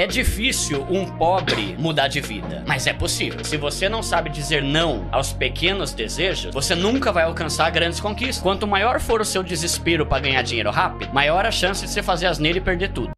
É difícil um pobre mudar de vida, mas é possível. Se você não sabe dizer não aos pequenos desejos, você nunca vai alcançar grandes conquistas. Quanto maior for o seu desespero para ganhar dinheiro rápido, maior a chance de você fazer asneira e perder tudo.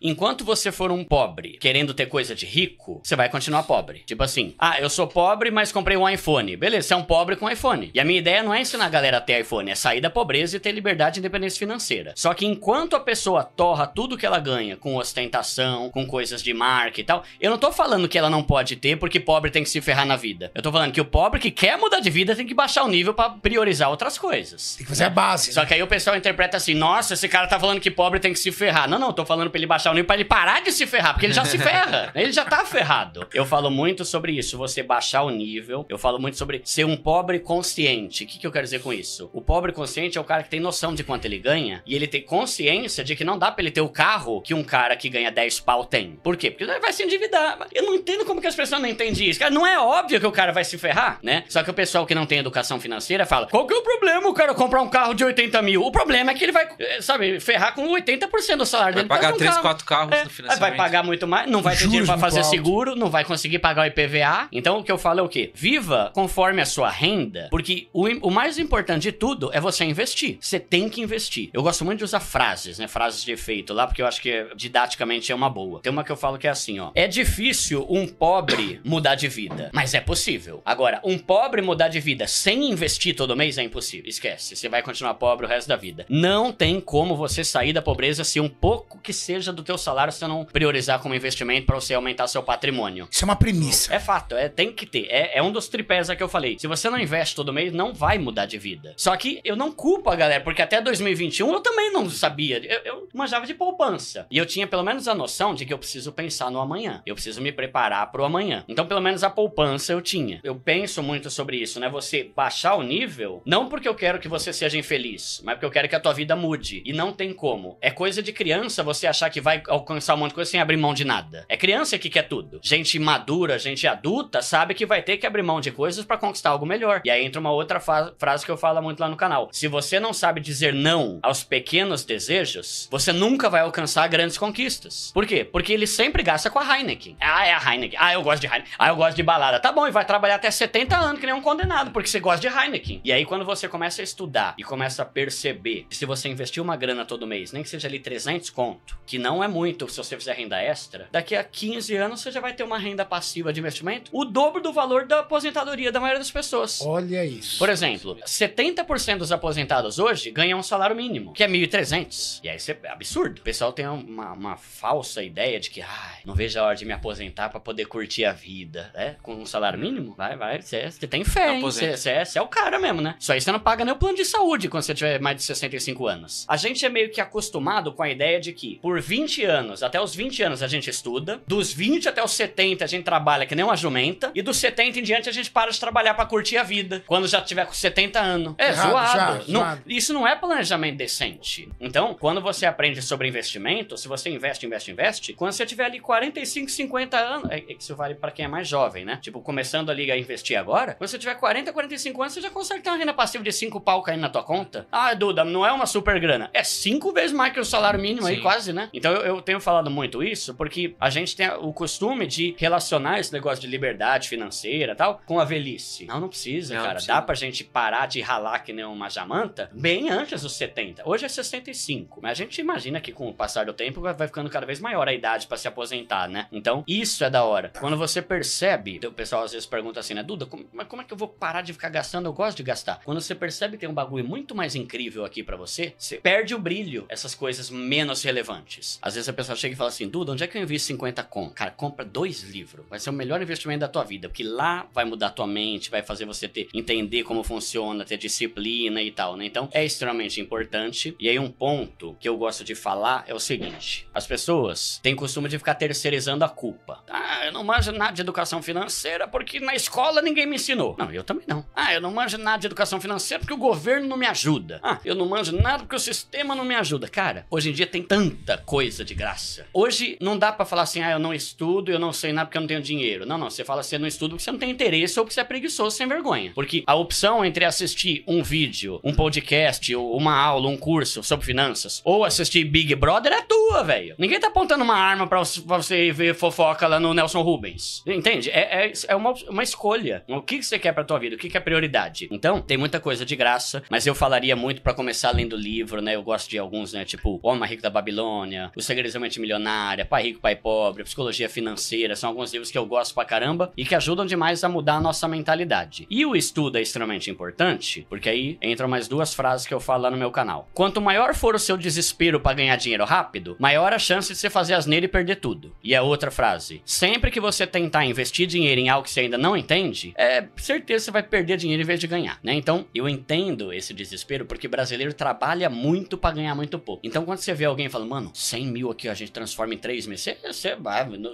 Enquanto você for um pobre querendo ter coisa de rico, você vai continuar pobre. Tipo assim, ah, eu sou pobre, mas comprei um iPhone. Beleza, você é um pobre com iPhone. E a minha ideia não é ensinar a galera a ter iPhone, é sair da pobreza e ter liberdade e independência financeira. Só que enquanto a pessoa torra tudo que ela ganha com ostentação, com coisas de marca e tal, eu não tô falando que ela não pode ter porque pobre tem que se ferrar na vida. Eu tô falando que o pobre que quer mudar de vida tem que baixar o nível para priorizar outras coisas. Tem que fazer a base. Só né? que aí o pessoal interpreta assim: nossa, esse cara tá falando que pobre tem que se ferrar. Não, não, eu tô falando pra ele baixar o nível pra ele parar de se ferrar, porque ele já se ferra. ele já tá ferrado. Eu falo muito sobre isso, você baixar o nível. Eu falo muito sobre ser um pobre consciente. O que, que eu quero dizer com isso? O pobre consciente é o cara que tem noção de quanto ele ganha e ele tem consciência de que não dá pra ele ter o carro que um cara que ganha 10 pau tem. Por quê? Porque ele vai se endividar. Eu não entendo como que as pessoas não entendem isso. Cara, não é óbvio que o cara vai se ferrar, né? Só que o pessoal que não tem educação financeira fala: qual que é o problema o cara comprar um carro de 80 mil? O problema é que ele vai, eh, sabe, ferrar com 80% do salário vai dele. Vai pagar 3, 4 quatro carros é, no ah, financiamento. Vai pagar muito mais, não vai ter dinheiro fazer alto. seguro, não vai conseguir pagar o IPVA. Então o que eu falo é o quê? Viva conforme a sua renda, porque o, o mais importante de tudo é você investir. Você tem que investir. Eu gosto muito de usar frases, né? Frases de efeito lá, porque eu acho que didaticamente é uma boa. Tem uma que eu falo que é assim, ó. É difícil um pobre mudar de vida, mas é possível. Agora, um pobre mudar de vida sem investir todo mês é impossível. Esquece. Você vai continuar pobre o resto da vida. Não tem como você sair da pobreza se um pouco que seja do teu salário se você não priorizar como investimento para você aumentar seu patrimônio. Isso é uma premissa. É fato, é, tem que ter. É, é um dos tripés que eu falei. Se você não investe todo mês, não vai mudar de vida. Só que eu não culpo a galera, porque até 2021 eu também não sabia. Eu, eu manjava de poupança. E eu tinha pelo menos a noção de que eu preciso pensar no amanhã. Eu preciso me preparar pro amanhã. Então, pelo menos a poupança eu tinha. Eu penso muito sobre isso, né? Você baixar o nível, não porque eu quero que você seja infeliz, mas porque eu quero que a tua vida mude. E não tem como. É coisa de criança você achar que vai alcançar um monte de coisa sem abrir mão de nada. É criança que quer tudo. Gente madura, gente adulta, sabe que vai ter que abrir mão de coisas para conquistar algo melhor. E aí entra uma outra frase que eu falo muito lá no canal. Se você não sabe dizer não aos pequenos desejos, você nunca vai alcançar grandes conquistas. Por quê? Porque ele sempre gasta com a Heineken. Ah, é a Heineken. Ah, eu gosto de Heineken. Ah, eu gosto de balada. Tá bom, e vai trabalhar até 70 anos que nem um condenado, porque você gosta de Heineken. E aí quando você começa a estudar e começa a perceber que se você investir uma grana todo mês, nem que seja ali 300 conto, que não é é muito se você fizer renda extra. Daqui a 15 anos você já vai ter uma renda passiva de investimento o dobro do valor da aposentadoria da maioria das pessoas. Olha isso. Por exemplo, 70% dos aposentados hoje ganham um salário mínimo, que é 1.300. E aí isso é absurdo. O pessoal tem uma, uma falsa ideia de que, ai, ah, não vejo a hora de me aposentar para poder curtir a vida, né? Com um salário mínimo, vai, vai, você tem fé, Você é, é o cara mesmo, né? Só aí você não paga nem o plano de saúde quando você tiver mais de 65 anos. A gente é meio que acostumado com a ideia de que por 20 20 anos, até os 20 anos a gente estuda, dos 20 até os 70 a gente trabalha que nem uma jumenta, e dos 70 em diante a gente para de trabalhar para curtir a vida, quando já tiver com 70 anos. É errado, zoado. Já, não, zoado. Isso não é planejamento decente. Então, quando você aprende sobre investimento, se você investe, investe, investe, quando você tiver ali 45, 50 anos, é, é, isso vale para quem é mais jovem, né? Tipo, começando ali a investir agora, quando você tiver 40, 45 anos, você já consegue ter uma renda passiva de 5 pau caindo na tua conta. Ah, Duda, não é uma super grana. É cinco vezes mais que o salário mínimo Sim. aí, quase, né? Então eu, eu tenho falado muito isso porque a gente tem o costume de relacionar esse negócio de liberdade financeira tal com a velhice. Não, não precisa, não, cara. Não precisa. Dá pra gente parar de ralar que nem uma jamanta bem antes dos 70. Hoje é 65. Mas a gente imagina que com o passar do tempo vai ficando cada vez maior a idade para se aposentar, né? Então, isso é da hora. Quando você percebe, o pessoal às vezes pergunta assim, né, Duda, como, mas como é que eu vou parar de ficar gastando? Eu gosto de gastar. Quando você percebe que tem um bagulho muito mais incrível aqui para você, você perde o brilho, essas coisas menos relevantes. Às vezes a pessoa chega e fala assim, Duda, onde é que eu invisto 50 com? Cara, compra dois livros. Vai ser o melhor investimento da tua vida, porque lá vai mudar a tua mente, vai fazer você ter, entender como funciona, ter disciplina e tal, né? Então, é extremamente importante. E aí um ponto que eu gosto de falar é o seguinte, as pessoas têm costume de ficar terceirizando a culpa. Ah, eu não manjo nada de educação financeira porque na escola ninguém me ensinou. Não, eu também não. Ah, eu não manjo nada de educação financeira porque o governo não me ajuda. Ah, eu não manjo nada porque o sistema não me ajuda. Cara, hoje em dia tem tanta coisa de graça. Hoje não dá para falar assim, ah, eu não estudo, eu não sei nada porque eu não tenho dinheiro. Não, não. Você fala assim, eu não estudo porque você não tem interesse ou porque você é preguiçoso sem vergonha. Porque a opção entre assistir um vídeo, um podcast, uma aula, um curso sobre finanças, ou assistir Big Brother é tua, velho. Ninguém tá apontando uma arma para você ver fofoca lá no Nelson Rubens. Entende? É, é, é uma, uma escolha. O que você quer pra tua vida? O que, que é prioridade? Então, tem muita coisa de graça, mas eu falaria muito para começar lendo livro, né? Eu gosto de alguns, né? Tipo, O Homem Rico da Babilônia, Os Segredos Milionária, Pai Rico, Pai Pobre, Psicologia Financeira, são alguns livros que eu gosto pra caramba e que ajudam demais a mudar a nossa mentalidade. E o estudo é extremamente importante, porque aí entram mais duas frases que eu falo lá no meu canal. Quanto maior for o seu desespero para ganhar dinheiro rápido, maior a chance de você fazer as nele e perder tudo. E a é outra frase, sempre que você tentar investir dinheiro em algo que você ainda não entende, é certeza que você vai perder dinheiro em vez de ganhar, né? Então, eu entendo esse desespero porque brasileiro trabalha muito para ganhar muito pouco. Então, quando você vê alguém falando, mano, 100 mil mil aqui, a gente transforma em três meses. Você,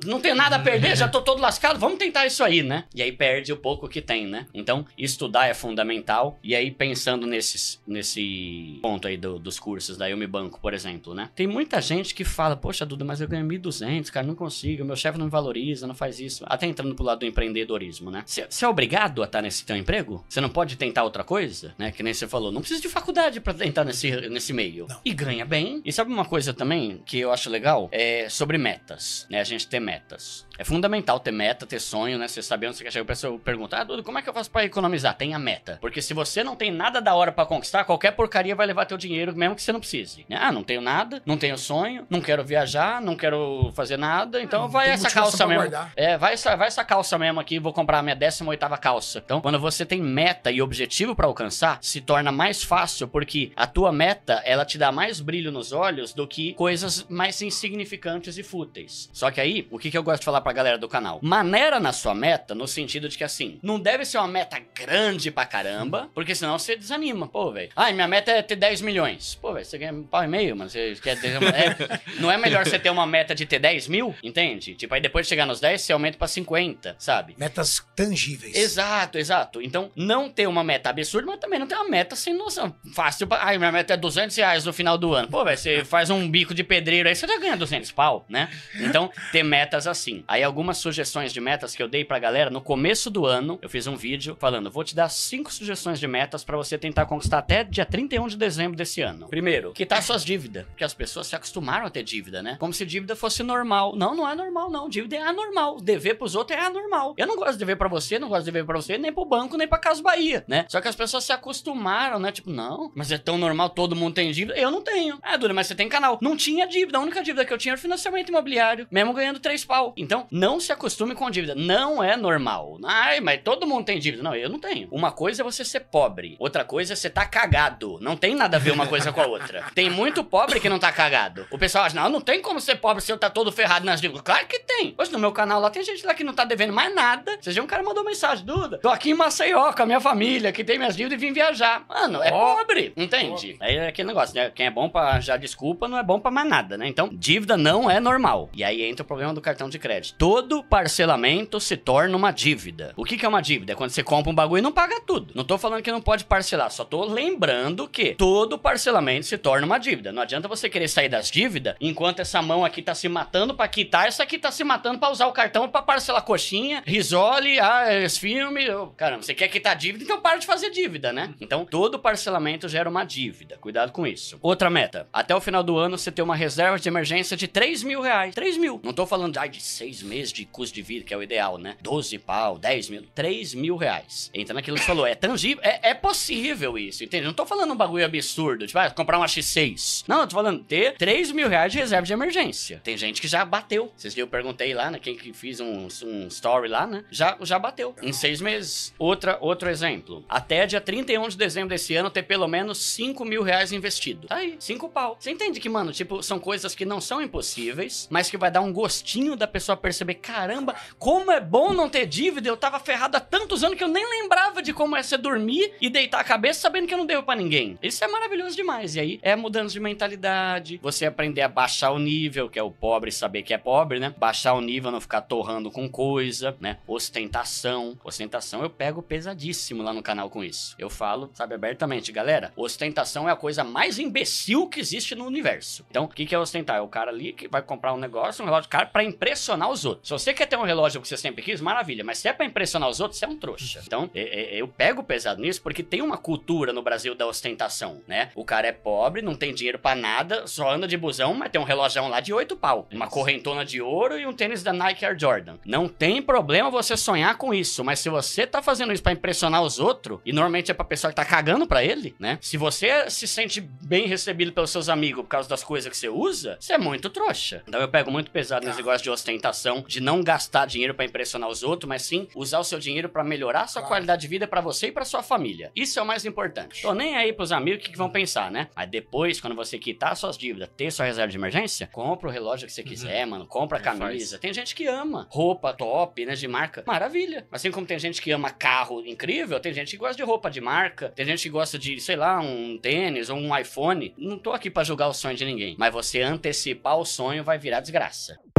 não tem nada a perder, já tô todo lascado, vamos tentar isso aí, né? E aí perde o pouco que tem, né? Então, estudar é fundamental. E aí, pensando nesses, nesse ponto aí do, dos cursos da Yumi Banco, por exemplo, né? Tem muita gente que fala, poxa, Duda, mas eu ganho 1.200, cara, não consigo, meu chefe não me valoriza, não faz isso. Até entrando pro lado do empreendedorismo, né? Você é obrigado a estar nesse teu emprego? Você não pode tentar outra coisa, né? Que nem você falou, não precisa de faculdade para tentar nesse, nesse meio. Não. E ganha bem. E sabe uma coisa também que eu acho legal é sobre metas, né? A gente ter metas. É fundamental ter meta, ter sonho, né? Você sabe onde você quer chegar. O pessoal pergunta, ah, Dudu, como é que eu faço para economizar? Tenha meta. Porque se você não tem nada da hora para conquistar, qualquer porcaria vai levar teu dinheiro, mesmo que você não precise. Né? Ah, não tenho nada, não tenho sonho, não quero viajar, não quero fazer nada, então é, vai essa calça mesmo. É, vai essa, vai essa calça mesmo aqui, vou comprar a minha 18 calça. Então, quando você tem meta e objetivo para alcançar, se torna mais fácil, porque a tua meta, ela te dá mais brilho nos olhos do que coisas mais mais insignificantes e fúteis. Só que aí, o que, eu gosto de falar pra galera do canal? Maneira na sua meta, no sentido de que assim, não deve ser uma meta grande pra caramba, porque senão você desanima, pô, velho. Ai, minha meta é ter 10 milhões. Pô, velho, você ganha um pau e meio, mano. Você quer ter... é, não é melhor você ter uma meta de ter 10 mil, entende? Tipo, aí depois de chegar nos 10, você aumenta pra 50, sabe? Metas tangíveis. Exato, exato. Então, não ter uma meta absurda, mas também não ter uma meta sem noção. Fácil pra... Ai, minha meta é 200 reais no final do ano. Pô, velho, você faz um bico de pedreiro aí aí você já ganha 200 pau, né? Então, ter metas assim. Aí algumas sugestões de metas que eu dei pra galera no começo do ano, eu fiz um vídeo falando, vou te dar cinco sugestões de metas para você tentar conquistar até dia 31 de dezembro desse ano. Primeiro, quitar suas dívidas, porque as pessoas se acostumaram a ter dívida, né? Como se dívida fosse normal. Não, não é normal não, dívida é anormal. Dever pros outros é anormal. Eu não gosto de dever para você, não gosto de dever para você, nem pro banco, nem pra Casa Bahia, né? Só que as pessoas se acostumaram, né? Tipo, não, mas é tão normal, todo mundo tem dívida. Eu não tenho. Ah, Dura, mas você tem canal. Não tinha dívida, única dívida que eu tinha era financiamento imobiliário, mesmo ganhando três pau. Então, não se acostume com dívida. Não é normal. Ai, mas todo mundo tem dívida. Não, eu não tenho. Uma coisa é você ser pobre, outra coisa é você tá cagado. Não tem nada a ver uma coisa com a outra. Tem muito pobre que não tá cagado. O pessoal acha, não, não tem como ser pobre se eu tá todo ferrado nas dívidas. Claro que tem. Hoje no meu canal lá tem gente lá que não tá devendo mais nada. Vocês viram um cara mandou mensagem, Duda. Tô aqui em Maceió com a minha família, que tem minhas dívidas e vim viajar. Mano, é oh. pobre. Entende? Aí é aquele negócio, né? Quem é bom pra já desculpa não é bom pra mais nada, né? Então, dívida não é normal. E aí entra o problema do cartão de crédito. Todo parcelamento se torna uma dívida. O que, que é uma dívida? É quando você compra um bagulho e não paga tudo. Não tô falando que não pode parcelar, só tô lembrando que todo parcelamento se torna uma dívida. Não adianta você querer sair das dívidas enquanto essa mão aqui tá se matando para quitar, essa aqui tá se matando para usar o cartão para parcelar coxinha, risole, ah, é, esse filme. caramba, você quer quitar dívida, então para de fazer dívida, né? Então todo parcelamento gera uma dívida. Cuidado com isso. Outra meta: até o final do ano você ter uma reserva reservas de emergência de 3 mil reais. 3 mil. Não tô falando ai, de 6 meses de custo de vida, que é o ideal, né? 12 pau, 10 mil. 3 mil reais. Entra naquilo que você falou, é tangível, é, é possível isso, entende? Não tô falando um bagulho absurdo, tipo, ah, comprar uma X6. Não, eu tô falando ter 3 mil reais de reserva de emergência. Tem gente que já bateu. Vocês eu perguntei lá, né? Quem que fiz um, um story lá, né? Já, já bateu. Em 6 meses. Outra, outro exemplo. Até dia 31 de dezembro desse ano ter pelo menos 5 mil reais investido. Tá aí, 5 pau. Você entende que, mano, tipo, são coisas coisas que não são impossíveis, mas que vai dar um gostinho da pessoa perceber: caramba, como é bom não ter dívida, eu tava ferrado há tantos anos que eu nem lembrava de como é ser dormir e deitar a cabeça sabendo que eu não devo para ninguém. Isso é maravilhoso demais. E aí é mudança de mentalidade, você aprender a baixar o nível, que é o pobre saber que é pobre, né? Baixar o nível, não ficar torrando com coisa, né? Ostentação. Ostentação eu pego pesadíssimo lá no canal com isso. Eu falo, sabe, abertamente, galera, ostentação é a coisa mais imbecil que existe no universo. Então, o que é ostentação? ostentar. É o cara ali que vai comprar um negócio, um relógio caro, para impressionar os outros. Se você quer ter um relógio que você sempre quis, maravilha. Mas se é pra impressionar os outros, você é um trouxa. Então, é, é, é, eu pego pesado nisso porque tem uma cultura no Brasil da ostentação, né? O cara é pobre, não tem dinheiro para nada, só anda de busão, mas tem um relógio lá de oito pau. Uma correntona de ouro e um tênis da Nike Air Jordan. Não tem problema você sonhar com isso, mas se você tá fazendo isso para impressionar os outros, e normalmente é pra pessoa que tá cagando para ele, né? Se você se sente bem recebido pelos seus amigos por causa das coisas que você usa, usa, você é muito trouxa. Então eu pego muito pesado nesse ah. negócio de ostentação, de não gastar dinheiro para impressionar os outros, mas sim usar o seu dinheiro para melhorar a sua claro. qualidade de vida para você e para sua família. Isso é o mais importante. Tô nem aí pros amigos que, que vão pensar, né? Aí depois, quando você quitar suas dívidas, ter sua reserva de emergência, compra o relógio que você uhum. quiser, uhum. mano, compra a camisa. Tem gente que ama roupa top, né, de marca. Maravilha. Assim como tem gente que ama carro incrível, tem gente que gosta de roupa de marca, tem gente que gosta de, sei lá, um tênis ou um iPhone. Não tô aqui para julgar o sonho de ninguém, mas você ama antecipar o sonho vai virar desgraça.